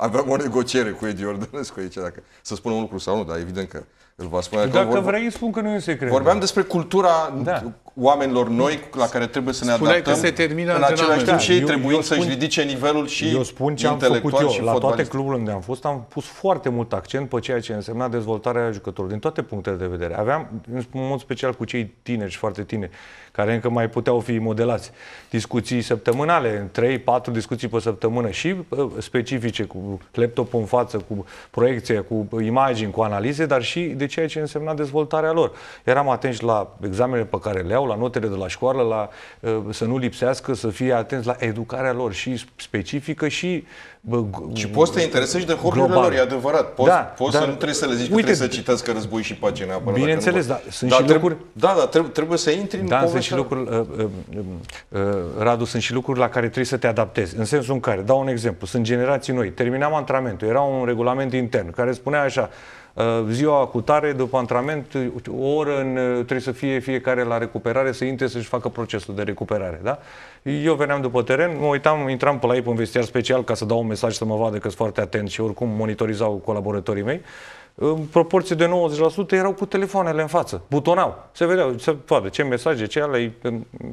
aveam o negociere cu Edi Ordănescu aici, dacă să spunem un lucru sau nu, dar evident că îl va spune. Dacă vorbe... vrei, spun că nu e un secret. Vorbeam da. despre cultura da. oamenilor noi la care trebuie să ne Spuneai adaptăm. că se termină în același timp și ei trebuie să-și ridice nivelul și Eu spun ce am făcut eu. La fotbalist. toate cluburile unde am fost, am pus foarte mult accent pe ceea ce însemna dezvoltarea jucătorilor, din toate punctele de vedere. Aveam, în mod special cu cei tineri și foarte tineri, care încă mai puteau fi modelați. Discuții săptămânale, 3-4 discuții pe săptămână și specifice, cu laptop în față, cu proiecție, cu imagini, cu analize, dar și de ceea ce însemna dezvoltarea lor. Eram atenți la examenele pe care le au, la notele de la școală, la ă, să nu lipsească, să fie atenți la educarea lor și specifică și Bă, și poți să te interesezi de hobby-urile lor, e adevărat. Poți, da, poți dar, să nu trebuie să le zici uite, că trebuie să citesc că război și pace neapărat. Bineînțeles, dar sunt dar și trebuie, lucruri... Da, dar trebuie, trebuie să intri da, în povestea sunt și lucruri, uh, uh, uh, Radu, sunt și lucruri la care trebuie să te adaptezi. În sensul în care, dau un exemplu, sunt generații noi, terminam antrenamentul, era un regulament intern care spunea așa, ziua cu tare, după antrenament, o oră în, trebuie să fie fiecare la recuperare, să intre să-și facă procesul de recuperare. Da? Eu veneam după teren, mă uitam, intram pe la ei pe un vestiar special ca să dau un mesaj să mă vadă că sunt foarte atent și oricum monitorizau colaboratorii mei. Uh, în proporție de 90% erau cu telefoanele în față, butonau, se vedeau, se poate ce mesaje, ce ale,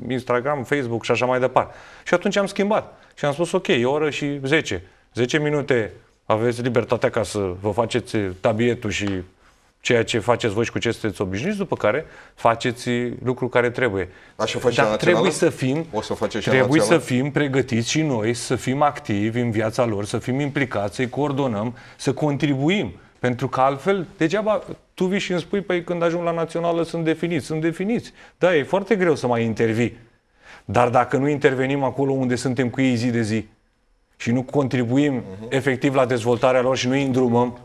Instagram, Facebook și așa mai departe. Și atunci am schimbat și am spus ok, e o oră și 10, 10 minute aveți libertatea ca să vă faceți tabietul și ceea ce faceți voi și cu ce sunteți obișnuiți, după care faceți lucrul care trebuie. Așa face Dar trebuie să fim, o să face și trebuie să fim pregătiți și noi, să fim activi în viața lor, să fim implicați, să-i coordonăm, să contribuim. Pentru că altfel, degeaba tu vii și îmi spui, păi când ajung la națională sunt definiți, sunt definiți. Da, e foarte greu să mai intervii. Dar dacă nu intervenim acolo unde suntem cu ei zi de zi și nu contribuim uh-huh. efectiv la dezvoltarea lor și nu îi îndrumăm,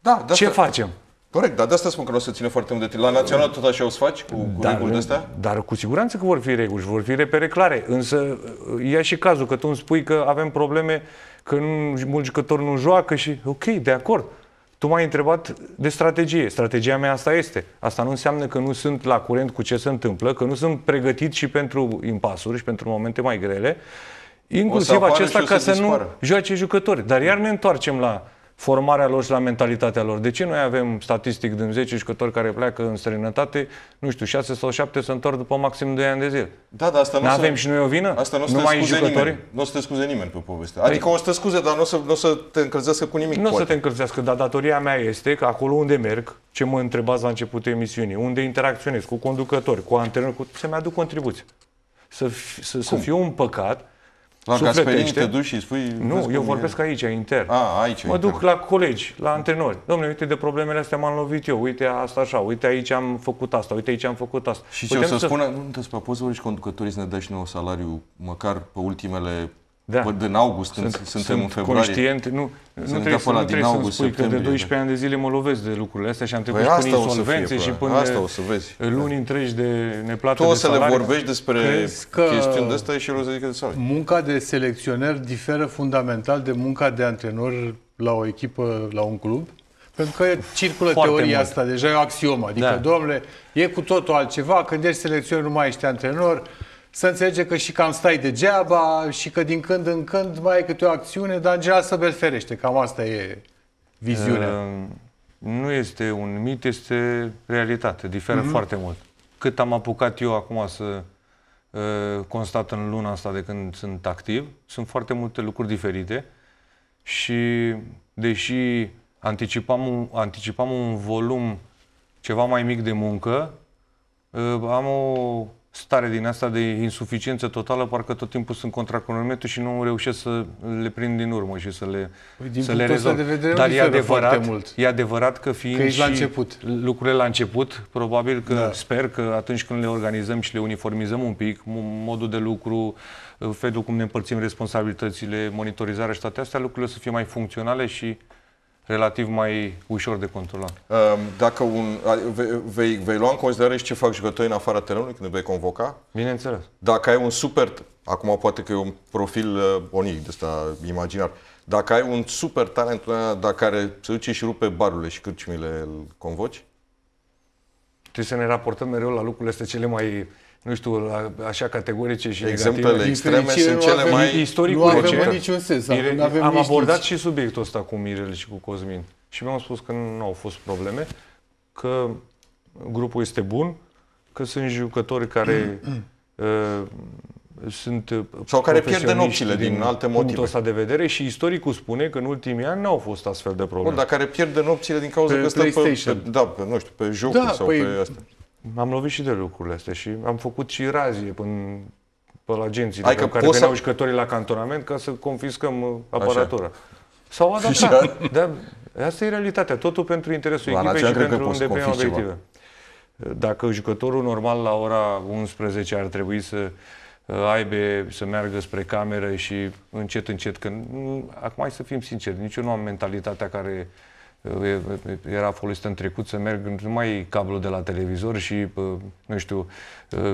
da, de ce asta... facem? Corect, dar de asta spun că nu o să ține foarte mult de tine. La național tot așa o să faci cu, cu dar, reguli de-astea? Dar cu siguranță că vor fi reguli vor fi repere clare. Însă e și cazul că tu îmi spui că avem probleme, că nu, mulți jucători nu joacă și ok, de acord. Tu m-ai întrebat de strategie. Strategia mea asta este. Asta nu înseamnă că nu sunt la curent cu ce se întâmplă, că nu sunt pregătit și pentru impasuri și pentru momente mai grele, inclusiv acesta ca să să nu joace jucători. Dar iar ne întoarcem la formarea lor și la mentalitatea lor. De ce noi avem statistic din 10 jucători care pleacă în străinătate, nu știu, 6 sau 7 se întorc după maxim 2 ani de zile? Da, dar asta nu avem și noi o vină? Asta nu, nu mai jucători? Nimeni. Nu o să te scuze nimeni pe povestea. Păi- adică o să te scuze, dar nu o să, nu o să te încălzească cu nimic. Nu o să te încălzească, dar datoria mea este că acolo unde merg, ce mă întrebați la începutul emisiunii, unde interacționez cu conducători, cu antrenori, cu... să-mi aduc contribuție. Să, să, să fiu păcat la te duci și spui... Nu, eu vorbesc e. Ah, aici, intern. A, aici, mă duc la colegi, la antrenori. Domnule, uite de problemele astea m-am lovit eu, uite asta așa, uite aici am făcut asta, uite aici am făcut asta. Și Putem ce o să, să... spună? Nu te spune, poți să și conducătorii să ne dai și nouă salariu, măcar pe ultimele da. Bă, din august, sunt, suntem sunt în februarie. Conștient, nu, nu trebuie, să, nu trebuie august, să spui că de 12 ani de zile mă lovesc de lucrurile astea și am trecut păi până insolvențe și până asta o să vezi. luni da. întregi de neplată tu de salarii. Tu o să le vorbești despre chestiuni de astea și el o să zică de salarii. Munca de selecționer diferă fundamental de munca de antrenor la o echipă, la un club? Pentru că circulă Foarte teoria mult. asta, deja e o axiomă. Adică, da. domnule, e cu totul altceva, când ești selecționer nu mai ești antrenor, să înțelege că și cam stai degeaba și că din când în când mai ai câte o acțiune, dar în general să belferește. Cam asta e viziunea. Uh, nu este un mit, este realitate. Diferă mm-hmm. foarte mult. Cât am apucat eu acum să uh, constat în luna asta de când sunt activ, sunt foarte multe lucruri diferite și deși anticipam un, anticipam un volum ceva mai mic de muncă, uh, am o stare din asta de insuficiență totală, parcă tot timpul sunt contra și nu reușesc să le prind din urmă și să le, păi, să le rezolv. De vedere, Dar e adevărat, mult. e adevărat că fiind că și la început. lucrurile la început, probabil că da. sper că atunci când le organizăm și le uniformizăm un pic, modul de lucru, felul cum ne împărțim responsabilitățile, monitorizarea și toate astea, lucrurile să fie mai funcționale și relativ mai ușor de controlat. Ehm, dacă un, vei, vei lua în considerare și ce fac jucătorii în afara terenului când vei convoca? Bineînțeles. Dacă ai un super, acum poate că e un profil eh, onic de asta imaginar, dacă ai un super talent dacă care se duce și rupe barurile și cârciumile, îl convoci? Trebuie să ne raportăm mereu la lucrurile astea cele mai nu știu, așa categorice și Exemplele negative. extreme sunt cele avem, mai... Istoric nu avem în niciun sens. Mire, nu avem am nici abordat nici. și subiectul ăsta cu Mirel și cu Cosmin. Și mi-am spus că nu au fost probleme, că grupul este bun, că sunt jucători care uh, sunt Sau care pierd nopțile din, din alte motive. Punctul ăsta de vedere și istoricul spune că în ultimii ani nu au fost astfel de probleme. Bun, dar care pierd nopțile din cauza pe că stă pe, pe, da, pe, nu știu, pe jocuri da, sau păi, pe astea am lovit și de lucrurile astea și am făcut și razie până pe la agenții adică care veneau să... jucătorii la cantonament ca să confiscăm uh, aparatura. S-au adaptat. da, asta e realitatea. Totul pentru interesul la echipei și pentru îndeplinirea obiective. Dacă jucătorul normal la ora 11 ar trebui să uh, aibă să meargă spre cameră și încet, încet, când mm, acum hai să fim sinceri, nici eu nu am mentalitatea care era folosită în trecut să merg, nu mai cablu de la televizor și, nu știu,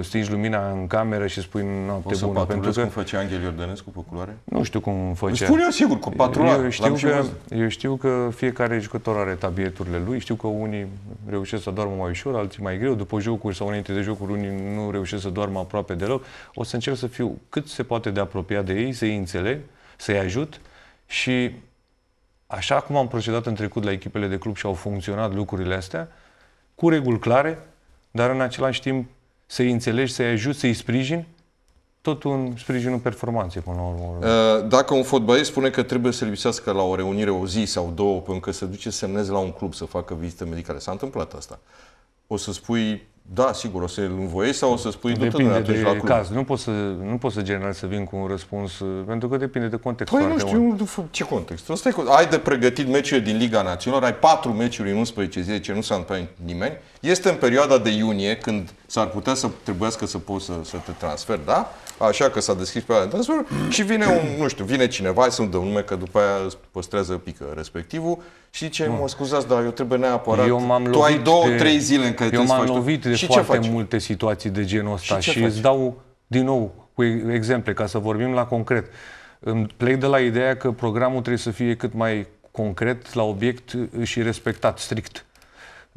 stingi lumina în cameră și spui noapte o să bună. pentru că... cum făcea Angel Iordănescu pe culoare? Nu știu cum făcea. Îți spun eu sigur, cu patrulă. Eu știu, că, eu știu că fiecare jucător are tabieturile lui, știu că unii reușesc să doarmă mai ușor, alții mai greu, după jocuri sau înainte de jocuri, unii nu reușesc să doarmă aproape deloc. O să încerc să fiu cât se poate de apropiat de ei, să-i înțeleg, să-i ajut și așa cum am procedat în trecut la echipele de club și au funcționat lucrurile astea, cu reguli clare, dar în același timp să-i înțelegi, să-i ajut, să-i sprijin, tot un sprijinul performanței până la urmă. Uh, dacă un fotbalist spune că trebuie să lipsească la o reunire o zi sau două, pentru că se duce să semneze la un club să facă vizită medicală, s-a întâmplat asta. O să spui, da, sigur, o să-l învoiei sau o să spui depinde de la club. caz. Nu pot să, nu pot să general să vin cu un răspuns, pentru că depinde de context. Păi nu știu, un... ce context? Stai cu... Ai de pregătit meciurile din Liga Națională, ai patru meciuri în 11 zile ce nu s-a întâmplat nimeni. Este în perioada de iunie, când s-ar putea să trebuiască să poți să, să te transfer, da? Așa că s-a deschis pe de transfer și vine un, nu știu, vine cineva, hai să-mi dă nume, că după aia îți păstrează pică respectivul și ce, mă scuzați, dar eu trebuie neapărat, eu m-am tu ai două, de, trei zile în care Eu m-am lovit de și foarte multe situații de genul ăsta și, și îți dau, din nou, cu exemple, ca să vorbim la concret. Îmi plec de la ideea că programul trebuie să fie cât mai concret, la obiect și respectat strict.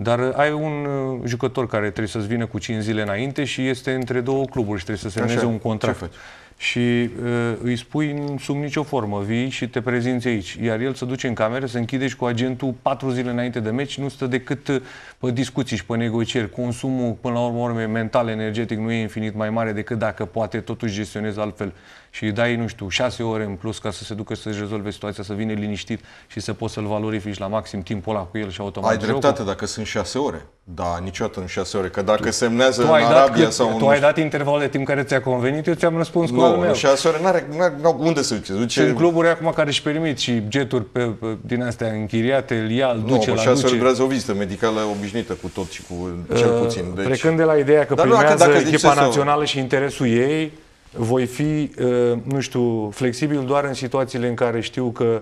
Dar uh, ai un uh, jucător care trebuie să-ți vină cu 5 zile înainte și este între două cluburi și trebuie să semneze Așa, un contract. Ce Și uh, îi spui sub nicio formă, vii și te prezinți aici. Iar el se duce în cameră, se închide și cu agentul patru zile înainte de meci, nu stă decât uh, pe discuții și pe negocieri. Consumul, până la urmă, mental, energetic, nu e infinit mai mare decât dacă poate totuși gestionezi altfel și îi dai, nu știu, șase ore în plus ca să se ducă să-și rezolve situația, să vină liniștit și să poți să-l valorifici la maxim timpul ăla cu el și automat. Ai dreptate jocul. dacă sunt șase ore. Da, niciodată în șase ore. Că dacă tu, semnează tu în Arabia dat, sau Tu în... ai dat intervalul de timp care ți-a convenit, eu ți-am răspuns cu al meu. Nu, șase ore n-are, n-are, unde să duce. duce... Sunt cluburi acum care își permit și jeturi pe, pe, din astea închiriate, îl ia, îl duce la șase duce. Șase o vizită medicală obișnuită cu tot și cu cel uh, puțin. Deci... Plecând de la ideea că Dar primează dacă, dacă echipa națională sau... și interesul ei, voi fi, uh, nu știu, flexibil doar în situațiile în care știu că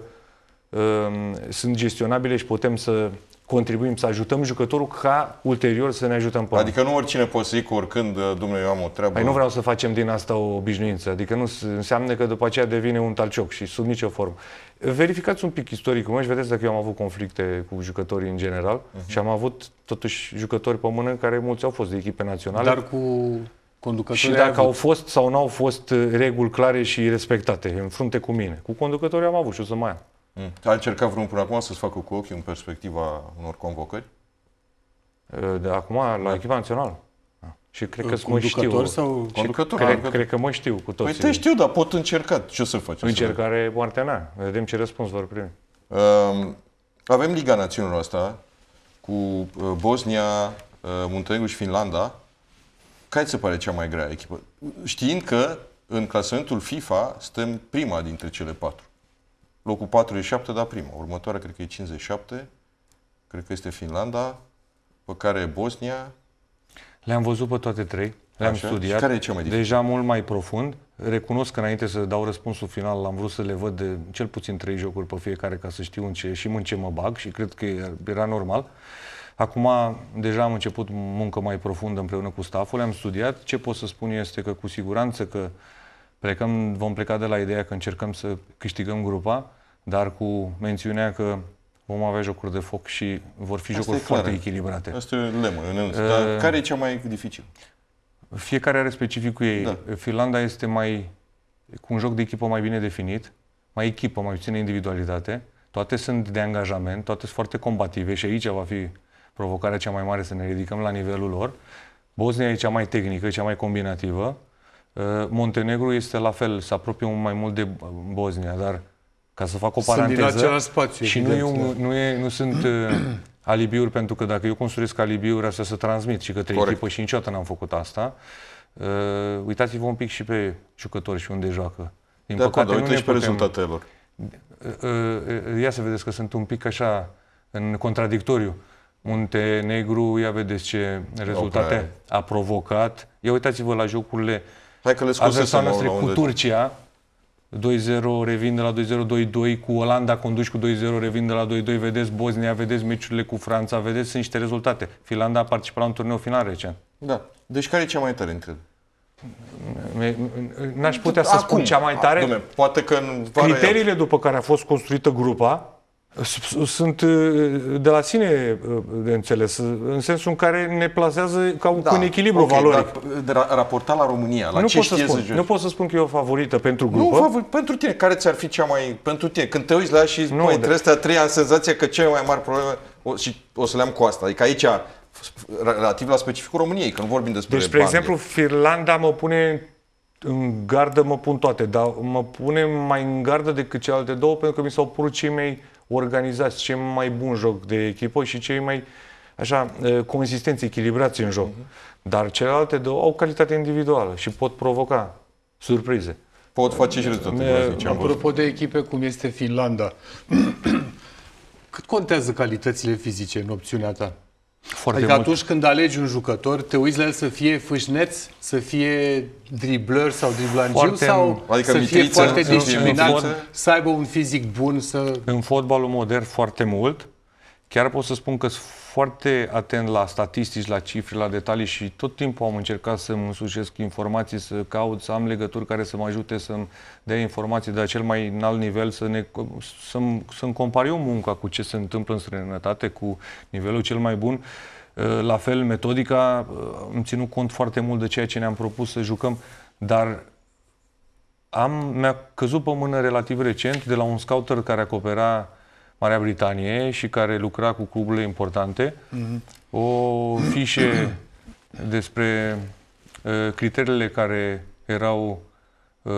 um, sunt gestionabile și putem să contribuim, să ajutăm jucătorul ca ulterior să ne ajutăm pe Adică nu oricine poate să cu oricând, uh, domnule, eu am o treabă. Păi nu vreau să facem din asta o obișnuință. Adică nu înseamnă că după aceea devine un talcioc și sub nicio formă. Verificați un pic istoricul meu și vedeți dacă eu am avut conflicte cu jucătorii în general uh-huh. și am avut totuși jucători pe mână care mulți au fost de echipe naționale. Dar cu conducătorii și dacă au fost sau nu au fost uh, reguli clare și respectate, în frunte cu mine. Cu conducătorii am avut și o să mai am. Mm. A încercat vreun până acum să-ți facă cu ochii în perspectiva unor convocări? Uh, de acum, la da. echipa națională. Ah. Și cred că uh, mă știu. Sau... Conducător, cred, conducător. cred că mă știu cu toții. Păi te știu, dar pot încerca. Ce o să faci? Încercare să moartea mea. Vedem ce răspuns vor primi. Um, avem Liga Națiunilor asta cu Bosnia, Muntenegru și Finlanda. Care ți se pare cea mai grea echipă? Știind că în clasamentul FIFA stăm prima dintre cele patru. Locul 4 e 7, dar prima. Următoarea cred că e 57, cred că este Finlanda, pe care e Bosnia. Le-am văzut pe toate trei, le-am studiat. Și care e cea mai dificil? Deja mult mai profund. Recunosc că înainte să dau răspunsul final, am vrut să le văd de cel puțin trei jocuri pe fiecare ca să știu în ce, și în ce mă bag și cred că era normal. Uh, Acum deja am început muncă mai profundă împreună cu staful, am studiat. Ce pot să spun este că cu siguranță că plecăm, vom pleca de la ideea că încercăm să câștigăm grupa, dar cu mențiunea că vom avea jocuri de foc și vor fi Asta jocuri foarte echilibrate. Asta e lemă. Uh, dar care e cea mai dificil? Fiecare are specificul ei. Da. Finlanda este mai cu un joc de echipă mai bine definit, mai echipă, mai puțină individualitate. Toate sunt de angajament, toate sunt foarte combative și aici va fi provocarea cea mai mare să ne ridicăm la nivelul lor. Bosnia e cea mai tehnică, cea mai combinativă. Uh, Montenegru este la fel, se apropie mai mult de Bosnia, dar ca să fac o paranteză... Sunt din spațiu, și nu, nu, un, da. nu, e, nu sunt uh, alibiuri, pentru că dacă eu construiesc alibiuri, astea să transmit și către Corect. echipă și niciodată n-am făcut asta. Uh, uitați-vă un pic și pe jucători și unde joacă. Din de păcate, acord, nu ne pe rezultatele lor. Uh, uh, ia să vedeți că sunt un pic așa în contradictoriu. Uh, Muntenegru, ia vedeți ce rezultate a provocat. Ia uitați-vă la jocurile Hai adversa noastre cu Turcia. 2-0 revin de la 2-0, 2-2 cu Olanda conduci cu 2-0, revin de la 2-2, vedeți Bosnia, vedeți meciurile cu Franța, vedeți, sunt niște rezultate. Finlanda a participat la un turneu final recent. Da. Deci care e cea mai tare între N-aș putea să spun cea mai tare. poate că Criteriile după care a fost construită grupa sunt uh, de la sine uh, de înțeles, în sensul în care ne plasează ca un, da, un echilibru okay, valoric. Dar uh, raporta la România, la nu ce pot știe să spun, Nu pot să spun că e o favorită pentru grupă. Nu, pentru tine, care ți-ar fi cea mai... pentru tine, când te uiți la ea și nu, păi, astea trei am senzația că cea mai mare problemă o, și o să le am cu asta. Adică aici relativ la specificul României, când vorbim despre Deci, spre exemplu, Finlanda mă pune în gardă, mă pun toate, dar mă pune mai în gardă decât cealaltă, două, pentru că mi s-au părut cei mei organizați, cei mai bun joc de echipă și cei mai așa, consistenți, echilibrați în joc. Uh-huh. Dar celelalte două au calitate individuală și pot provoca surprize. Pot face și rezultate. Apropo de echipe cum este Finlanda, cât contează calitățile fizice în opțiunea ta? Foarte adică mult. atunci când alegi un jucător, te uiți la el să fie fâșneț, să fie dribler sau driblangiu foarte, sau adică să fie foarte disciplinat, să aibă un fizic bun. să. În fotbalul modern foarte mult. Chiar pot să spun că sunt foarte atent la statistici, la cifre, la detalii și tot timpul am încercat să-mi însușesc informații, să caut, să am legături care să mă ajute să-mi dea informații de la cel mai înalt nivel, să ne, să-mi, să-mi compar eu munca cu ce se întâmplă în străinătate, cu nivelul cel mai bun. Eh, la fel, metodica, eh, îmi ținut cont foarte mult de ceea ce ne-am propus să jucăm, dar am, mi-a căzut pe mână relativ recent de la un scouter care acopera Marea Britanie și care lucra cu cluburile importante, mm-hmm. o fișe despre uh, criteriile care erau uh,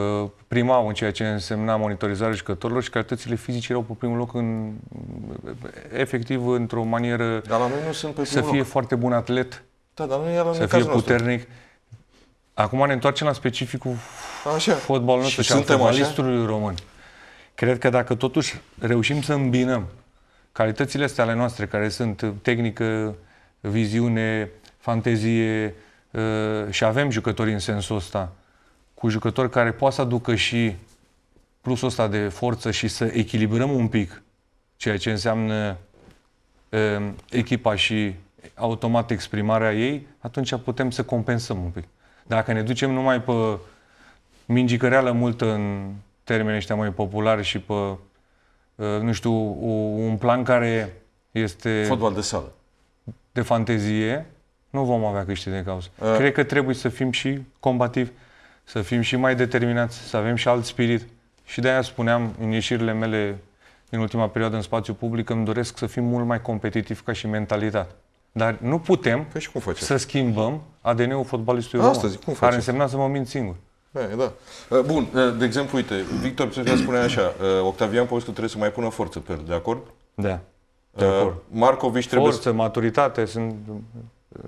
primau în ceea ce însemna monitorizarea jucătorilor și calitățile fizice erau pe primul loc în, efectiv într-o manieră dar la noi nu sunt pe să fie loc. foarte bun atlet, da, dar nu e la să fie puternic. Nostru. Acum ne întoarcem la specificul așa. fotbalului nostru și, și suntem al român. Cred că dacă totuși reușim să îmbinăm calitățile astea ale noastre, care sunt uh, tehnică, viziune, fantezie uh, și avem jucători în sensul ăsta, cu jucători care poate să aducă și plusul ăsta de forță și să echilibrăm un pic ceea ce înseamnă um, echipa și automat exprimarea ei, atunci putem să compensăm un pic. Dacă ne ducem numai pe mingicăreală multă în termenii ăștia mai populari și pe, ă, nu știu, un plan care este... Fotbal de sală. De fantezie, nu vom avea câștig de cauză. Uh. Cred că trebuie să fim și combativi, să fim și mai determinați, să avem și alt spirit. Și de-aia spuneam în ieșirile mele din ultima perioadă în spațiu public, îmi doresc să fim mult mai competitivi ca și mentalitate. Dar nu putem păi și cum să schimbăm ADN-ul fotbalistului Asta român, zic, cum care însemna să mă mint singur. Da, e, da. Bun, de exemplu, uite, Victor Psășca spune așa, Octavian Popescu trebuie să mai pună forță pe el, de acord? Da, de acord. Marcovici trebuie... Forță, să... maturitate, sunt...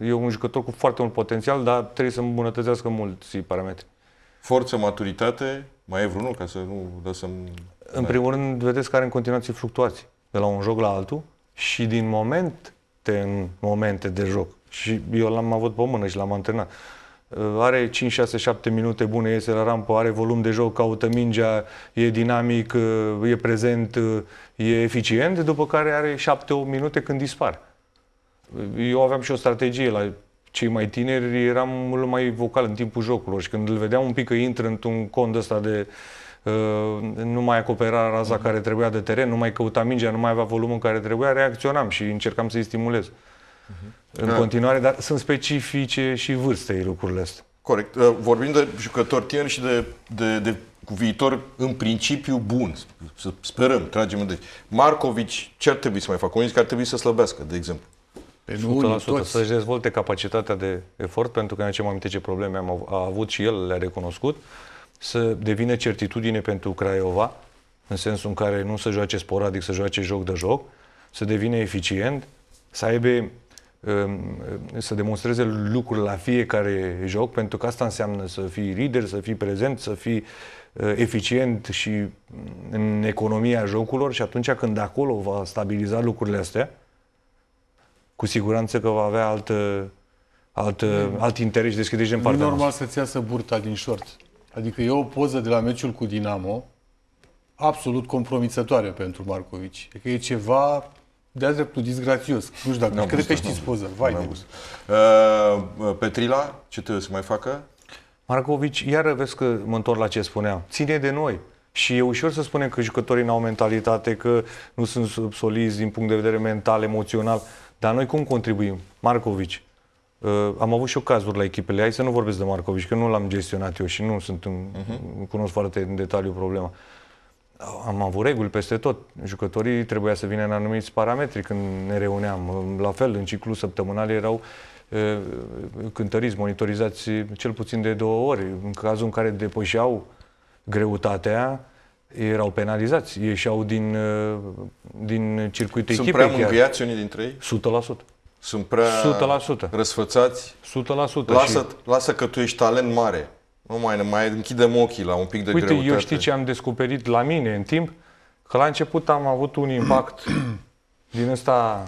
E un jucător cu foarte mult potențial, dar trebuie să îmbunătățească mulți parametri. Forță, maturitate, mai e vreunul ca să nu lăsăm... În primul rând, vedeți că are în continuație fluctuații de la un joc la altul și din momente în momente de joc. Și eu l-am avut pe mână și l-am antrenat. Uh, are 5, 6, 7 minute bune, iese la rampă, are volum de joc, caută mingea, e dinamic, uh, e prezent, uh, e eficient, după care are 7-8 minute când dispar. Eu aveam și o strategie la cei mai tineri, eram mult mai vocal în timpul jocurilor și când îl vedeam un pic că intră într-un cont ăsta de nu mai acopera raza mhm. care trebuia de teren, nu mai căuta mingea, nu mai avea volumul care trebuia, reacționam și încercam să-i stimulez. Uh-huh în da. continuare, dar sunt specifice și vârstei lucrurile astea. Corect. Uh, vorbim de jucători tineri și de, de, de viitor în principiu bun. Să sperăm, tragem deci. Marcovici, ce ar trebui să mai facă? Unii că ar trebui să slăbească, de exemplu. Pe păi 100%, să-și dezvolte capacitatea de efort, pentru că în ce mai aminte ce probleme am, a avut și el le-a recunoscut, să devină certitudine pentru Craiova, în sensul în care nu să joace sporadic, să joace joc de joc, să devină eficient, să aibă Ehm, să demonstreze lucruri la fiecare joc, pentru că asta înseamnă să fii lider, să fii prezent, să fii eh, eficient și mm, în economia jocurilor și atunci când acolo va stabiliza lucrurile astea, cu siguranță că va avea altă, altă, mm. alt interes deschide și în partea Nu normal să-ți iasă burta din short. Adică e o poză de la meciul cu Dinamo absolut compromițătoare pentru Marcovici. Adică e ceva de azi dreptul disgrațios. Nu știu dacă. Cred că știți poză. Vai de uh, uh, Petrila, ce trebuie să mai facă? Marcovici, iar vezi că mă întorc la ce spuneam. Ține de noi. Și e ușor să spunem că jucătorii n-au mentalitate, că nu sunt solizi din punct de vedere mental, emoțional. Dar noi cum contribuim? Marcovici, Uh, am avut și eu cazuri la echipele. Hai să nu vorbesc de Marcovici, că nu l-am gestionat eu și nu sunt în, uh-huh. cunosc foarte în detaliu problema am avut reguli peste tot. Jucătorii trebuia să vină în anumiți parametri când ne reuneam. La fel, în ciclu săptămânal erau cântăriți, monitorizați cel puțin de două ori. În cazul în care depășeau greutatea, erau penalizați, ieșeau din, din circuitul Sunt echipei. Sunt prea mângâiați unii dintre ei? 100%. Sunt prea 100%. răsfățați? 100%. Lasă, și... lasă că tu ești talent mare. Nu mai, ne mai închidem ochii la un pic de Uite, greutate. eu știi ce am descoperit la mine în timp? Că la început am avut un impact din ăsta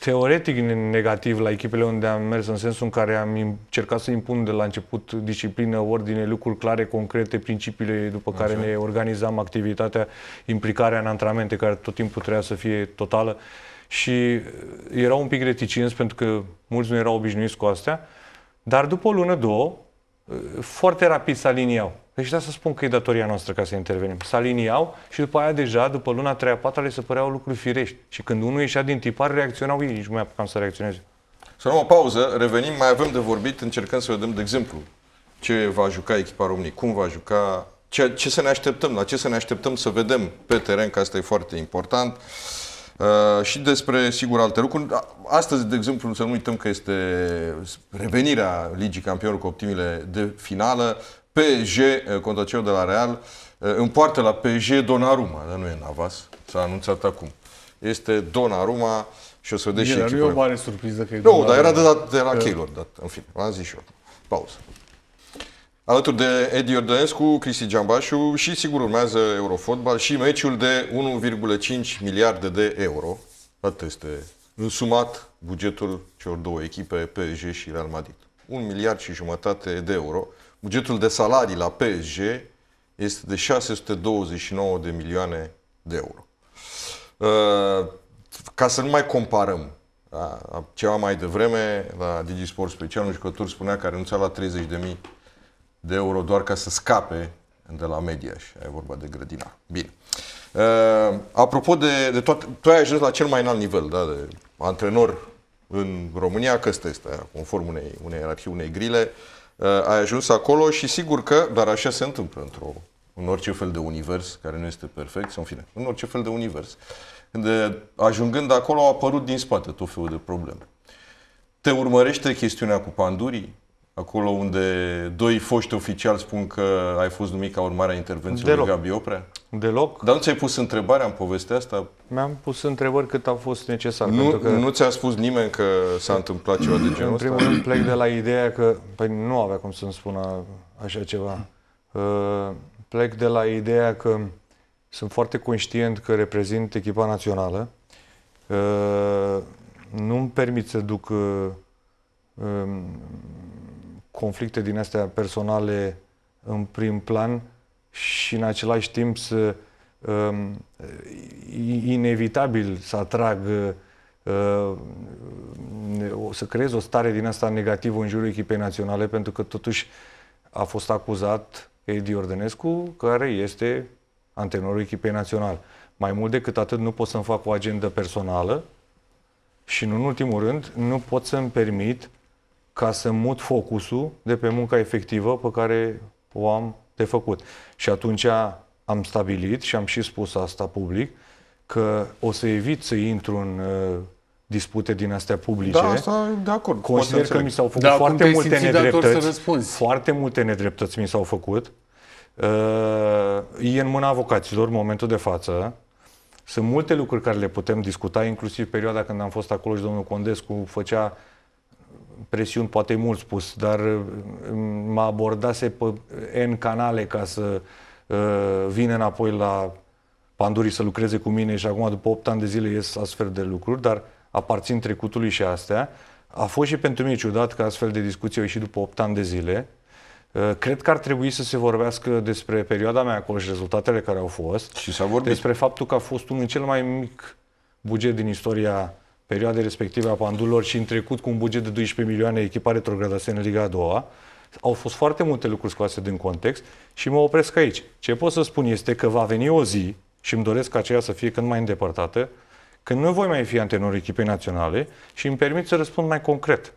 teoretic negativ la echipele unde am mers, în sensul în care am încercat să impun de la început disciplină, ordine, lucruri clare, concrete, principiile după care Așa. ne organizam activitatea, implicarea în antrenamente, care tot timpul trebuia să fie totală. Și uh, erau un pic reticenți pentru că mulți nu erau obișnuiți cu astea, dar după o lună, două, foarte rapid să aliniau. Deci da să spun că e datoria noastră ca să intervenim. Să aliniau și după aia deja, după luna 3-a, 4 le se păreau lucruri firești. Și când unul ieșea din tipar, reacționau ei, nici nu mai apucam să reacționeze. Să luăm o pauză, revenim, mai avem de vorbit, încercăm să vedem, de exemplu, ce va juca echipa României, cum va juca, ce, ce să ne așteptăm, la ce să ne așteptăm să vedem pe teren, că asta e foarte important. Uh, și despre, sigur, alte lucruri. Astăzi, de exemplu, să nu uităm că este revenirea Ligii Campionilor cu optimile de finală. PSG, uh, contra de la Real, uh, poartă la PSG Donnarumma, dar nu e Navas, s-a anunțat acum. Este Donnarumma și o să vedeți și Nu e o mare surpriză că e Nu, dar era de de la că... Da. Keylor, în fine, v-am zis și eu. Pauză. Alături de Edi Ordănescu, Cristi Giambașu și sigur urmează Eurofotbal și meciul de 1,5 miliarde de euro. Atât este însumat bugetul celor două echipe, PSG și Real Madrid. 1 miliard și jumătate de euro. Bugetul de salarii la PSG este de 629 de milioane de euro. Uh, ca să nu mai comparăm, uh, ceva mai devreme, la Digisport Special, un jucător spunea că a renunțat la 30 de mii de euro doar ca să scape de la media și ai vorba de grădina. Bine. Uh, apropo de, de toate, tu ai ajuns la cel mai înalt nivel, da, de antrenor în România, că ăsta este, conform unei, unei ierarhii, unei grile, uh, ai ajuns acolo și sigur că, dar așa se întâmplă într-o, în orice fel de univers, care nu este perfect, sau în fine, în orice fel de univers, de, ajungând acolo au apărut din spate tot felul de probleme. Te urmărește chestiunea cu pandurii, Acolo unde doi foști oficiali spun că ai fost numit ca urmare a intervenției Deloc. lui Gabi Oprea? Deloc. Dar nu ți-ai pus întrebarea în povestea asta? Mi-am pus întrebări cât a fost necesar. Nu, că nu ți-a spus nimeni că s-a întâmplat ceva de genul În primul ăsta? rând plec de la ideea că... Păi nu avea cum să-mi spună așa ceva. Uh, plec de la ideea că sunt foarte conștient că reprezint echipa națională. Uh, nu-mi permit să duc uh, um, conflicte din astea personale în prim plan și în același timp să um, inevitabil să atrag uh, să creez o stare din asta negativă în jurul echipei naționale pentru că totuși a fost acuzat Edi Ordănescu care este antenorul echipei naționale. Mai mult decât atât nu pot să-mi fac o agendă personală și nu în ultimul rând nu pot să-mi permit ca să mut focusul de pe munca efectivă pe care o am de făcut. Și atunci am stabilit și am și spus asta public că o să evit să intru în uh, dispute din astea publice. Da, asta de acord. Consider că mi s-au făcut da, foarte multe nedreptăți. Foarte multe nedreptăți mi s-au făcut. Uh, e în mâna avocaților în momentul de față. Sunt multe lucruri care le putem discuta, inclusiv perioada când am fost acolo și domnul Condescu făcea presiuni, poate mult spus, dar uh, mă abordase pe N canale ca să uh, vină înapoi la Pandurii să lucreze cu mine și acum după 8 ani de zile ies astfel de lucruri, dar aparțin trecutului și astea. A fost și pentru mine ciudat că astfel de discuții au ieșit după 8 ani de zile. Uh, cred că ar trebui să se vorbească despre perioada mea acolo și rezultatele care au fost. Și s-a vorbit. Despre faptul că a fost unul cel mai mic buget din istoria perioade respective a pandurilor și în trecut cu un buget de 12 milioane echipa retrogradase în Liga a doua, au fost foarte multe lucruri scoase din context și mă opresc aici. Ce pot să spun este că va veni o zi, și îmi doresc ca aceea să fie cât mai îndepărtată, când nu voi mai fi antenor echipei naționale și îmi permit să răspund mai concret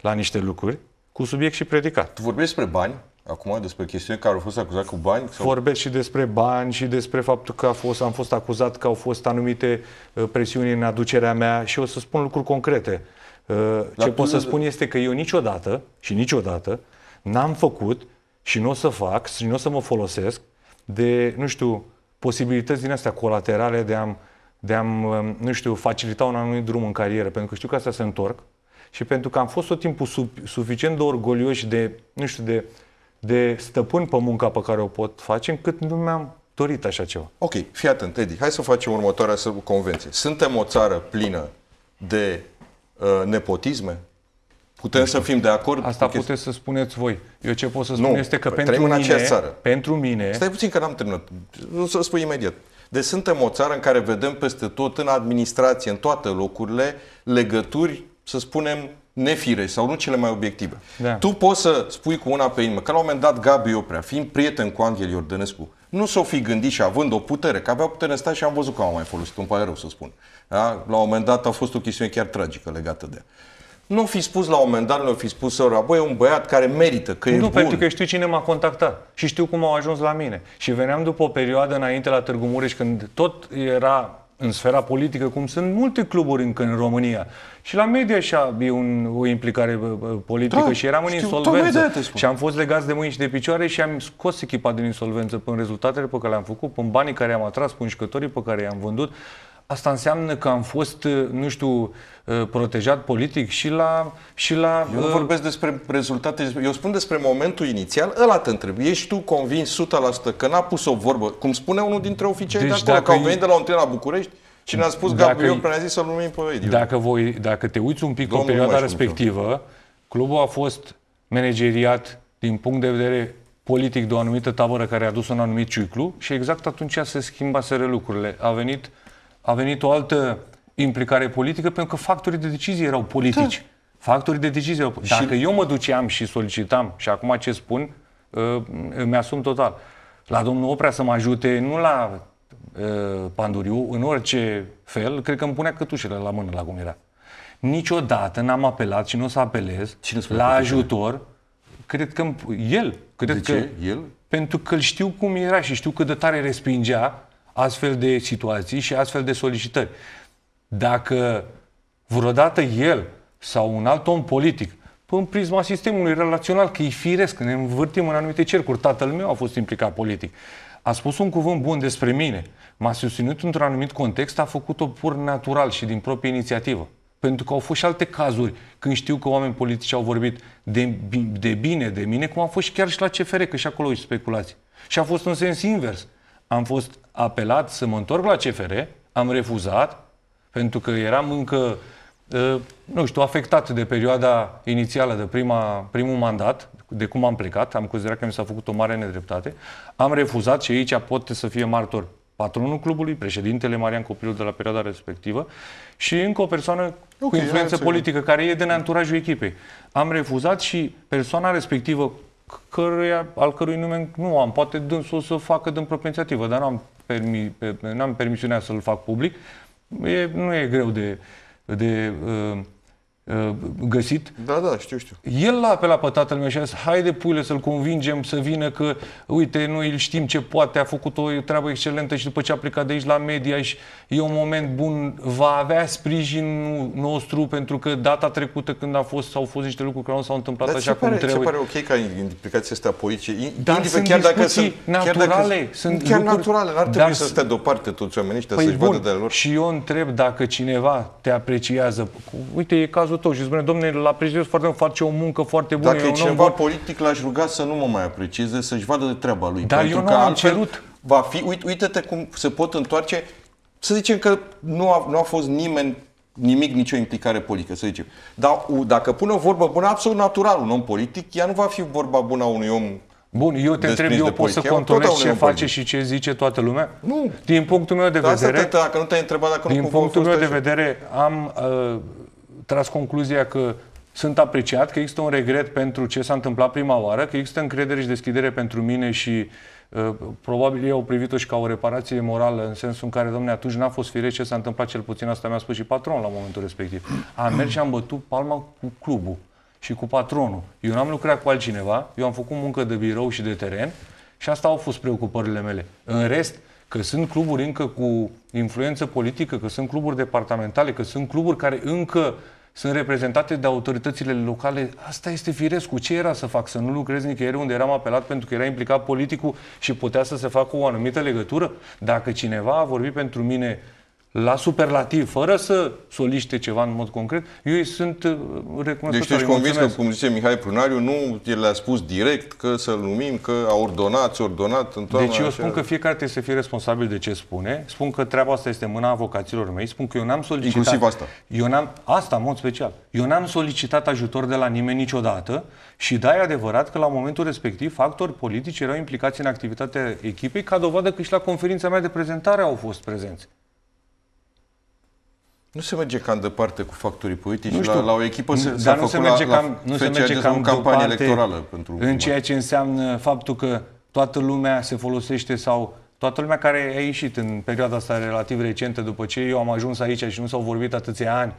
la niște lucruri cu subiect și predicat. Tu vorbești despre bani, acum despre chestiuni care au fost acuzate cu bani? Sau? Vorbesc și despre bani și despre faptul că a fost, am fost acuzat că au fost anumite uh, presiuni în aducerea mea și o să spun lucruri concrete. Uh, ce Dar pot să de... spun este că eu niciodată și niciodată n-am făcut și nu o să fac și nu o să mă folosesc de, nu știu, posibilități din astea colaterale de a de a um, nu știu, facilita un anumit drum în carieră, pentru că știu că asta se întorc și pentru că am fost tot timpul sub, suficient de orgolios de, nu știu, de uh, de stăpân pe munca pe care o pot face, încât nu mi-am dorit așa ceva. Ok, fii atent, Teddy. hai să facem următoarea convenție. Suntem o țară plină de uh, nepotisme? Putem să fim de acord? Asta cu puteți să spuneți voi. Eu ce pot să spun nu, este că păi pentru mine, în țară. pentru mine... Stai puțin că n-am terminat. Nu să spun imediat. Deci suntem o țară în care vedem peste tot, în administrație, în toate locurile, legături, să spunem, nefire sau nu cele mai obiective. Da. Tu poți să spui cu una pe inimă, că la un moment dat Gabi Oprea, fiind prieten cu Angel Iordănescu, nu s-o fi gândit și având o putere, că avea putere în stat și am văzut că am mai folosit, un pare rău să spun. Da? La un moment dat a fost o chestiune chiar tragică legată de ea. Nu fi spus la un moment dat, nu fi spus să E un băiat care merită, că nu, e Nu, bun. pentru că știu cine m-a contactat și știu cum au ajuns la mine. Și veneam după o perioadă înainte la Târgu Mureș, când tot era în sfera politică, cum sunt multe cluburi încă în România. Și la media și e un, o implicare politică da, și eram în știu, insolvență. Și am fost legați de mâini și de picioare și am scos echipa din insolvență până rezultatele pe care le-am făcut, până banii care am atras, până jucătorii pe care i-am vândut. Asta înseamnă că am fost, uh, nu știu, uh, protejat politic și la... Și la eu nu uh, vorbesc despre rezultate, eu spun despre momentul inițial, ăla te întreb. Ești tu convins 100% că n-a pus o vorbă, cum spune unul dintre oficiali deci de acolo, că au venit de la un tren la București și ne-a spus Gabriel zis să-l numim pe video. Dacă, voi, dacă te uiți un pic Domnul pe perioada respectivă, clubul a fost manageriat din punct de vedere politic de o anumită tabără care a dus un anumit ciclu și exact atunci se schimbaseră lucrurile. A venit a venit o altă implicare politică pentru că factorii de decizie erau politici. Da. Factorii de decizie erau politici. Dacă și... eu mă duceam și solicitam, și acum ce spun, uh, îmi asum total, la domnul Oprea să mă ajute, nu la uh, Panduriu, în orice fel, cred că îmi punea cătușele la mână la cum era. Niciodată n-am apelat și nu o să apelez Cine la ajutor. Cred că el. Cred de că, ce? El? Pentru că îl știu cum era și știu cât de tare respingea astfel de situații și astfel de solicitări. Dacă vreodată el sau un alt om politic în prisma sistemului relațional, că e firesc, ne învârtim în anumite cercuri. Tatăl meu a fost implicat politic. A spus un cuvânt bun despre mine, m-a susținut într-un anumit context, a făcut-o pur natural și din proprie inițiativă. Pentru că au fost și alte cazuri când știu că oameni politici au vorbit de, de bine de mine, cum a fost și chiar și la CFR, că și acolo e speculații. Și a fost în sens invers am fost apelat să mă întorc la CFR, am refuzat, pentru că eram încă, ă, nu știu, afectat de perioada inițială, de prima, primul mandat, de cum am plecat, am considerat că mi s-a făcut o mare nedreptate, am refuzat și aici pot să fie martor patronul clubului, președintele Marian Copilul de la perioada respectivă și încă o persoană okay, cu influență politică, care e din anturajul echipei. Am refuzat și persoana respectivă căruia, al cărui nume nu am. Poate dânsul o să o facă din propensiativă, dar n-am, permi, pe, am permisiunea să-l fac public. E, nu e greu de, de uh, Uh, găsit. Da, da, știu, știu. El l-a apelat pe tatăl meu și a zis, haide puiule să-l convingem să vină că, uite, noi îl știm ce poate, a făcut o treabă excelentă și după ce a plecat de aici la media și e un moment bun, va avea sprijinul nostru pentru că data trecută când a fost, au fost niște lucruri care nu s-au întâmplat Dar așa cum pare, trebuie. Dar pare ok ca implicații astea politice? Dar sunt chiar dacă sunt, naturale. Chiar dacă, sunt chiar lucruri, naturale, ar trebui să stea deoparte toți oamenii ăștia păi să-și vadă de lor. Și eu întreb dacă cineva te apreciază. Uite, e cazul tău și spune, domne, la apreciez foarte mult, face o muncă foarte bună. Dacă e cineva bun. politic, l-aș ruga să nu mă mai aprecieze, să-și vadă de treaba lui. Dar eu nu am cerut. Va fi, uite, uite-te cum se pot întoarce, să zicem că nu a, nu a fost nimeni nimic, nicio implicare politică, să zicem. Dar dacă pune o vorbă bună, absolut natural, un om politic, ea nu va fi vorba bună a unui om Bun, eu te întreb, eu pot să controlez ce face și ce zice toată lumea? Nu. Din punctul meu de vedere... Da, dacă nu te-ai întrebat, dacă din punctul meu de vedere, am uh, tras concluzia că sunt apreciat, că există un regret pentru ce s-a întâmplat prima oară, că există încredere și deschidere pentru mine și uh, probabil ei au privit-o și ca o reparație morală în sensul în care, domne, atunci n-a fost firesc ce s-a întâmplat, cel puțin asta mi-a spus și patronul la momentul respectiv. Am mers și am bătut palma cu clubul și cu patronul. Eu n-am lucrat cu altcineva, eu am făcut muncă de birou și de teren și asta au fost preocupările mele. În rest, că sunt cluburi încă cu influență politică, că sunt cluburi departamentale, că sunt cluburi care încă sunt reprezentate de autoritățile locale. Asta este firesc. Cu ce era să fac? Să nu lucrez nicăieri unde eram apelat pentru că era implicat politicul și putea să se facă o anumită legătură? Dacă cineva a vorbit pentru mine la superlativ, fără să soliște ceva în mod concret, eu îi sunt uh, recunoscător. Deci ești convins că, cum zice Mihai Prunariu, nu le-a spus direct că să-l numim, că a ordonat, s-a ordonat în toată Deci eu așa... spun că fiecare trebuie să fie responsabil de ce spune, spun că treaba asta este mâna avocaților mei, spun că eu n-am solicitat... Inclusiv asta. Eu n-am, asta în mod special. Eu n-am solicitat ajutor de la nimeni niciodată și da, e adevărat că la momentul respectiv factori politici erau implicați în activitatea echipei, ca dovadă că și la conferința mea de prezentare au fost prezenți. Nu se merge cam departe cu factorii politici, nu știu, la, la o echipă se, dar nu se merge la, cam, la nu se merge cam în campanie electorală. Pentru în ceea ce înseamnă faptul că toată lumea se folosește sau toată lumea care a ieșit în perioada asta relativ recentă, după ce eu am ajuns aici și nu s-au vorbit atâția ani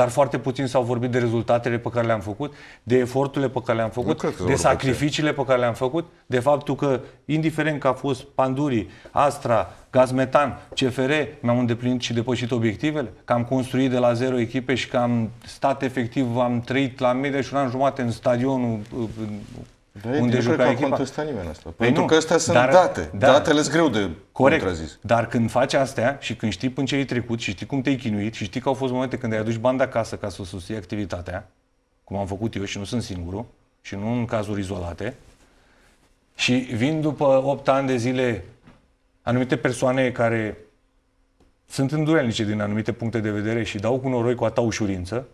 dar foarte puțin s-au vorbit de rezultatele pe care le-am făcut, de eforturile pe care le-am făcut, de sacrificiile pe care le-am făcut, de faptul că, indiferent că a fost Pandurii, Astra, Gazmetan, CFR, mi-am îndeplinit și depășit obiectivele, că am construit de la zero echipe și că am stat efectiv, am trăit la media și un an jumate în stadionul de, unde jucă echipa. nimeni asta. Păi pentru păi nu, că astea sunt dar, date. Dar, Datele sunt greu de corect, contrazis. Dar când faci astea și când știi până ce ai trecut și știi cum te-ai chinuit și știi că au fost momente când ai adus bani de acasă ca să susții activitatea, cum am făcut eu și nu sunt singurul, și nu în cazuri izolate, și vin după 8 ani de zile anumite persoane care sunt îndurelnice din anumite puncte de vedere și dau cu noroi cu ta ușurință,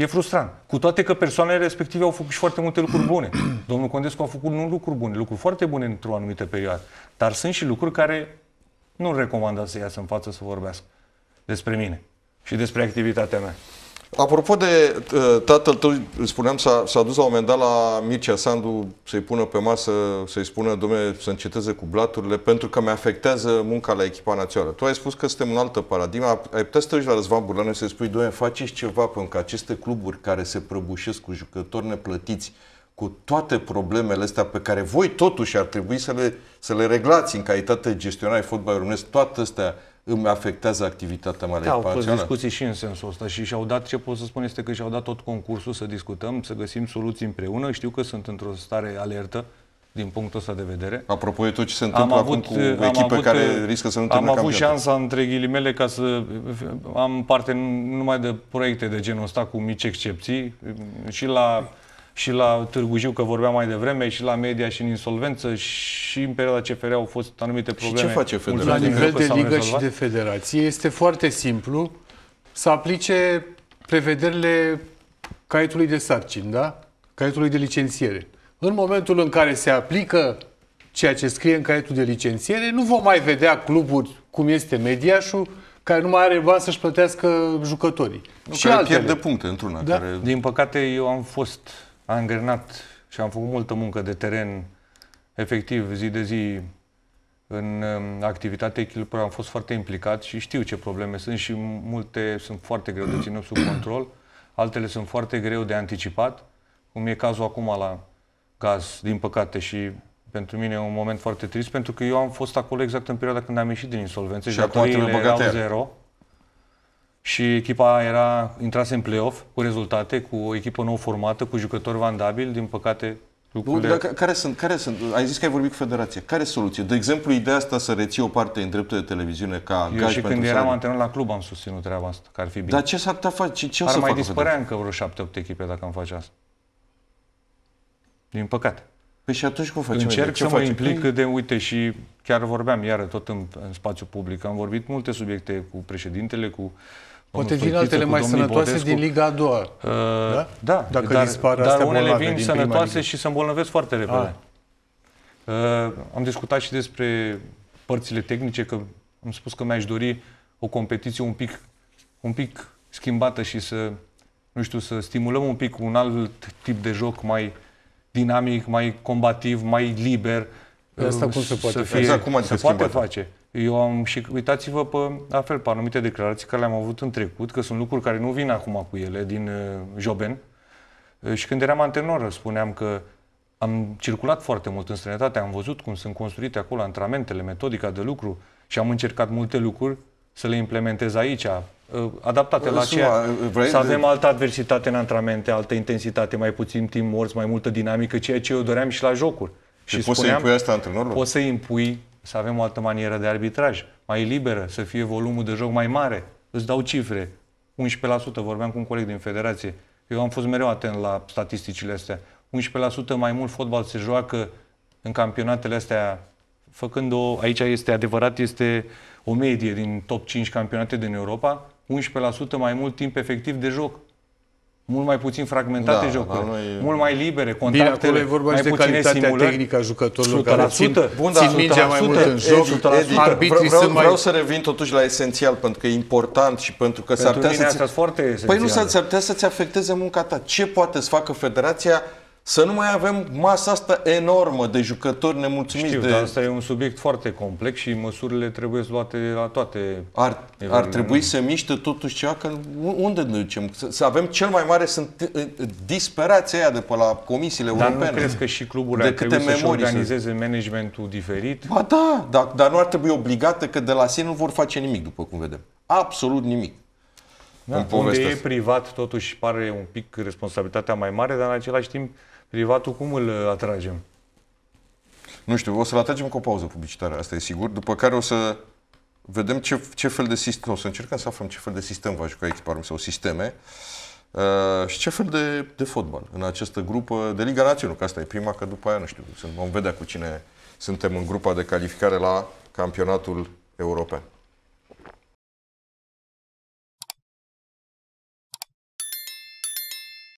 E frustrant. Cu toate că persoanele respective au făcut și foarte multe lucruri bune. Domnul Condescu a făcut nu lucruri bune, lucruri foarte bune într-o anumită perioadă. Dar sunt și lucruri care nu recomandă să iasă în față să vorbească despre mine și despre activitatea mea. Apropo de uh, tatăl tău, spuneam, s-a, dus la un moment dat la Mircea Sandu să-i pună pe masă, să-i spună, domne, să înceteze cu blaturile, pentru că mi afectează munca la echipa națională. Tu ai spus că suntem în altă paradigmă. Ai putea să te la Răzvan Burlane să-i spui, domne, faceți ceva, pentru că aceste cluburi care se prăbușesc cu jucători neplătiți, cu toate problemele astea pe care voi totuși ar trebui să le, să le reglați în calitate de gestionare fotbalului românesc, toate astea îmi afectează activitatea mare da, au fost discuții și în sensul ăsta și și-au dat, ce pot să spun este că și-au dat tot concursul să discutăm, să găsim soluții împreună. Știu că sunt într-o stare alertă din punctul ăsta de vedere. Apropo de tot ce se întâmplă am avut, acum cu echipe am avut, care riscă să nu Am avut șansa, între ghilimele, ca să am parte numai de proiecte de genul ăsta cu mici excepții și la și la Târgu Jiu, că vorbeam mai devreme, și la media și în insolvență și în perioada CFR au fost anumite probleme. Și ce face federația? La nivel de ligă și de federație este foarte simplu să aplice prevederile caietului de sarcini, da? Caietului de licențiere. În momentul în care se aplică ceea ce scrie în caietul de licențiere, nu vom mai vedea cluburi cum este Mediașul, care nu mai are bani să-și plătească jucătorii. Nu, și care altele. pierde puncte într-una. Da? Care... Din păcate, eu am fost a îngrenat și am făcut multă muncă de teren, efectiv, zi de zi, în um, activitatea echilibrului, am fost foarte implicat și știu ce probleme sunt și multe sunt foarte greu de ținut sub control, altele sunt foarte greu de anticipat, cum e cazul acum la gaz, din păcate, și pentru mine e un moment foarte trist, pentru că eu am fost acolo exact în perioada când am ieșit din insolvență și, și datoriile erau zero și echipa era, intrase în play-off cu rezultate, cu o echipă nou formată, cu jucători vandabili, din păcate lucrurile... Dar care sunt, care sunt, ai zis că ai vorbit cu Federația, care soluție? De exemplu, ideea asta să reții o parte în dreptul de televiziune ca Eu și când eram antrenor la club am susținut treaba asta, că ar fi bine. Dar ce s-ar putea face? Ce ar o să mai dispărea încă vreo șapte, opt echipe dacă am face asta. Din păcate. Păi și atunci cum facem? Încerc ce să mă implic de, uite, și chiar vorbeam iară tot în, în spațiu public. Am vorbit multe subiecte cu președintele, cu uh, Poate vin altele mai sănătoase Bodescu. din Liga a doua. Uh, da? da? da Dacă dar, dispar dar unele vin sănătoase și se îmbolnăvesc foarte repede. Ah. Uh, am discutat și despre părțile tehnice, că am spus că mi-aș dori o competiție un pic, un pic schimbată și să, nu știu, să stimulăm un pic un alt tip de joc mai dinamic, mai combativ, mai liber. Asta uh, cum se poate să fie, exact cum adică se poate face. Eu am și uitați-vă pe, la fel, pe anumite declarații care le-am avut în trecut, că sunt lucruri care nu vin acum cu ele, din uh, Joben. Uh, și când eram antenor, spuneam că am circulat foarte mult în străinătate, am văzut cum sunt construite acolo antrenamentele, metodica de lucru și am încercat multe lucruri să le implementez aici, uh, adaptate la ce uh, să avem altă adversitate în antrenamente, altă intensitate, mai puțin timp morți, mai multă dinamică, ceea ce eu doream și la jocuri. Și, și poți să impui asta antrenorului? Poți să impui să avem o altă manieră de arbitraj, mai liberă, să fie volumul de joc mai mare. Îți dau cifre. 11% vorbeam cu un coleg din federație. Eu am fost mereu atent la statisticile astea. 11% mai mult fotbal se joacă în campionatele astea, făcând-o, aici este adevărat, este o medie din top 5 campionate din Europa, 11% mai mult timp efectiv de joc mult mai puțin fragmentate da, jocuri, da, noi... mult mai libere, contactele, Bine, acolo e vorba mai de calitatea simulări. tehnică a jucătorilor 100%, care țin, Bun, da, țin 100%, mingea mai mult în joc, 100%, vreau, sunt mai... Vreau să revin totuși la esențial, pentru că e important și pentru că s-ar putea să-ți... păi nu s-ar putea să-ți afecteze munca ta. Ce poate să facă federația să nu mai avem masa asta enormă de jucători nemulțumiți. Știu, de... dar asta e un subiect foarte complex și măsurile trebuie luate la toate. Ar, ar trebui să miște totuși ceva, că unde ne ducem? Să, să avem cel mai mare, sunt disperația aia de pe la comisiile dar europene. Dar nu crezi că și cluburile de ar trebui să organizeze să... managementul diferit? Ba da, dar, dar nu ar trebui obligată că de la sine nu vor face nimic, după cum vedem. Absolut nimic. Da, unde e privat, totuși pare un pic responsabilitatea mai mare, dar în același timp Rivatul cum îl uh, atragem? Nu știu, o să-l atragem cu o pauză publicitară, asta e sigur, după care o să vedem ce, ce fel de sistem, o să încercăm să aflăm ce fel de sistem va juca echipa României sau sisteme uh, și ce fel de, de fotbal în această grupă de Liga Națională, că asta e prima, că după aia nu știu, vom vedea cu cine suntem în grupa de calificare la campionatul european.